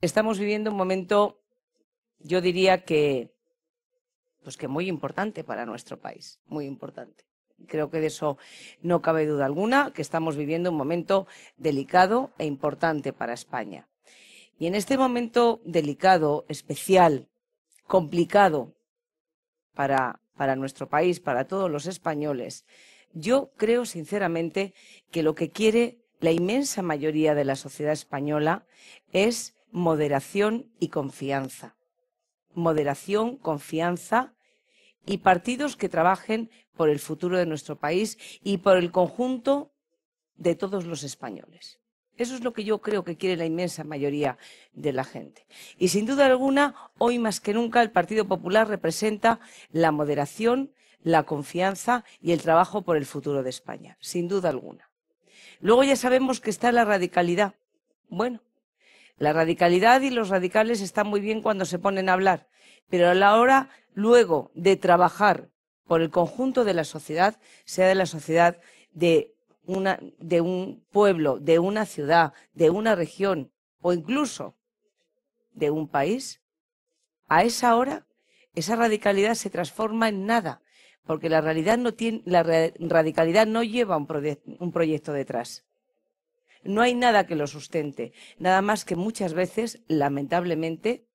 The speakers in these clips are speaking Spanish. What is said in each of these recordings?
estamos viviendo un momento, yo diría que, pues que muy importante para nuestro país, muy importante. Creo que de eso no cabe duda alguna, que estamos viviendo un momento delicado e importante para España. Y en este momento delicado, especial, complicado para, para nuestro país, para todos los españoles, yo creo sinceramente que lo que quiere la inmensa mayoría de la sociedad española es moderación y confianza. Moderación, confianza y partidos que trabajen por el futuro de nuestro país y por el conjunto de todos los españoles. Eso es lo que yo creo que quiere la inmensa mayoría de la gente. Y sin duda alguna, hoy más que nunca, el Partido Popular representa la moderación, la confianza y el trabajo por el futuro de España, sin duda alguna. Luego ya sabemos que está la radicalidad. Bueno, la radicalidad y los radicales están muy bien cuando se ponen a hablar, pero a la hora luego de trabajar por el conjunto de la sociedad, sea de la sociedad de, un pueblo, de una ciudad, de una región o incluso de un país, a esa hora esa radicalidad se transforma en nada, porque la, realidad no tiene, la radicalidad no lleva un proyecto detrás. No hay nada que lo sustente, nada más que muchas veces, lamentablemente,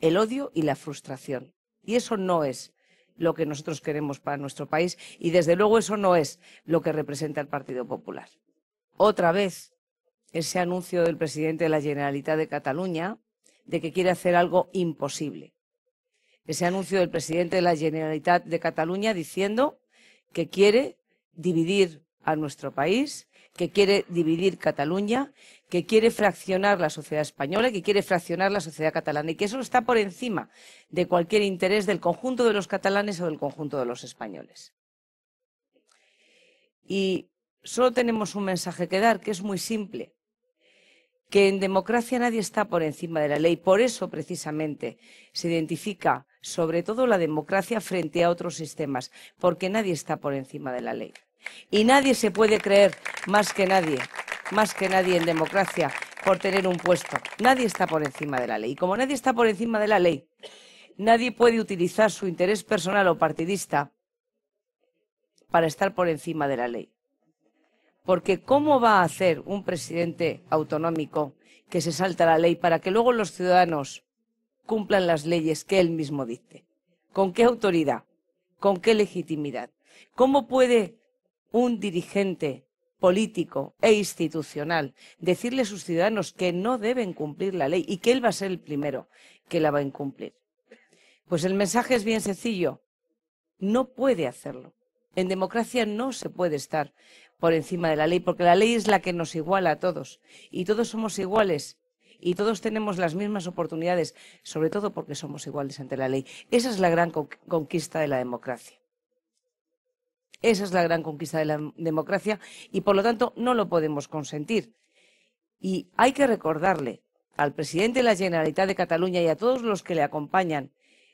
el odio y la frustración. Y eso no es lo que nosotros queremos para nuestro país y desde luego eso no es lo que representa el Partido Popular. Otra vez, ese anuncio del presidente de la Generalitat de Cataluña de que quiere hacer algo imposible. Ese anuncio del presidente de la Generalitat de Cataluña diciendo que quiere dividir a nuestro país, que quiere dividir Cataluña, que quiere fraccionar la sociedad española, que quiere fraccionar la sociedad catalana y que eso está por encima de cualquier interés del conjunto de los catalanes o del conjunto de los españoles. Y solo tenemos un mensaje que dar, que es muy simple, que en democracia nadie está por encima de la ley. Por eso, precisamente, se identifica sobre todo la democracia frente a otros sistemas, porque nadie está por encima de la ley. Y nadie se puede creer más que nadie, más que nadie en democracia por tener un puesto. Nadie está por encima de la ley. Y como nadie está por encima de la ley, nadie puede utilizar su interés personal o partidista para estar por encima de la ley. Porque ¿cómo va a hacer un presidente autonómico que se salta la ley para que luego los ciudadanos cumplan las leyes que él mismo dicte? ¿Con qué autoridad? ¿Con qué legitimidad? ¿Cómo puede un dirigente político e institucional decirle a sus ciudadanos que no deben cumplir la ley y que él va a ser el primero que la va a incumplir? Pues el mensaje es bien sencillo. No puede hacerlo. En democracia no se puede estar por encima de la ley, porque la ley es la que nos iguala a todos y todos somos iguales y todos tenemos las mismas oportunidades, sobre todo porque somos iguales ante la ley. Esa es la gran conquista de la democracia. Esa es la gran conquista de la democracia y, por lo tanto, no lo podemos consentir. Y hay que recordarle al presidente de la Generalitat de Cataluña y a todos los que le acompañan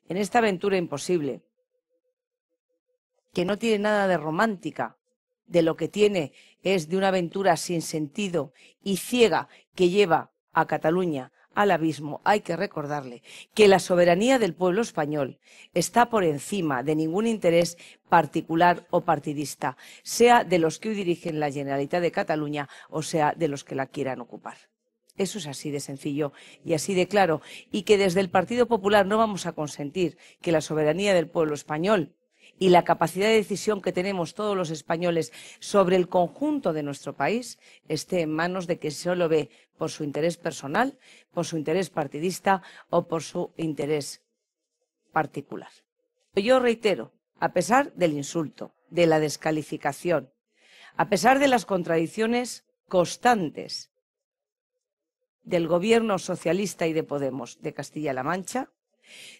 en esta aventura imposible, que no tiene nada de romántica, de lo que tiene es de una aventura sin sentido y ciega que lleva a Cataluña al abismo, hay que recordarle que la soberanía del pueblo español está por encima de ningún interés particular o partidista, sea de los que hoy dirigen la Generalitat de Cataluña o sea de los que la quieran ocupar. Eso es así de sencillo y así de claro, y que desde el Partido Popular no vamos a consentir que la soberanía del pueblo español y la capacidad de decisión que tenemos todos los españoles sobre el conjunto de nuestro país esté en manos de quien solo ve por su interés personal, por su interés partidista o por su interés particular. Yo reitero, a pesar del insulto, de la descalificación, a pesar de las contradicciones constantes del gobierno socialista y de Podemos de Castilla-La Mancha,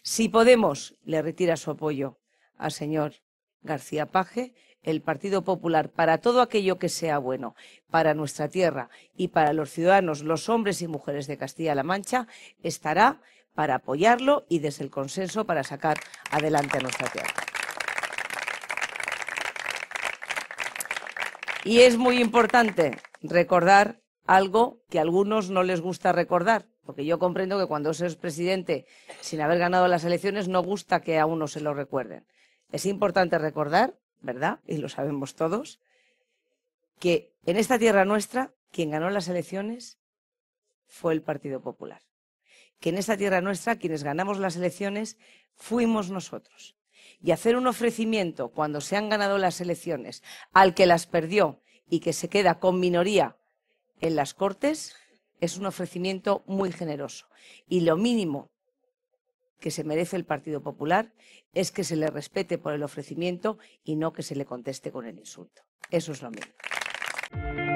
si Podemos le retira su apoyo al señor García Paje, el Partido Popular, para todo aquello que sea bueno para nuestra tierra y para los ciudadanos, los hombres y mujeres de Castilla-La Mancha, estará para apoyarlo y desde el consenso para sacar adelante a nuestra tierra. Y es muy importante recordar algo que a algunos no les gusta recordar, porque yo comprendo que cuando se es presidente sin haber ganado las elecciones no gusta que a uno se lo recuerden. Es importante recordar, ¿verdad? Y lo sabemos todos, que en esta tierra nuestra quien ganó las elecciones fue el Partido Popular. Que en esta tierra nuestra quienes ganamos las elecciones fuimos nosotros. Y hacer un ofrecimiento cuando se han ganado las elecciones al que las perdió y que se queda con minoría en las Cortes es un ofrecimiento muy generoso. Y lo mínimo que se merece el Partido Popular es que se le respete por el ofrecimiento y no que se le conteste con el insulto. Eso es lo mínimo.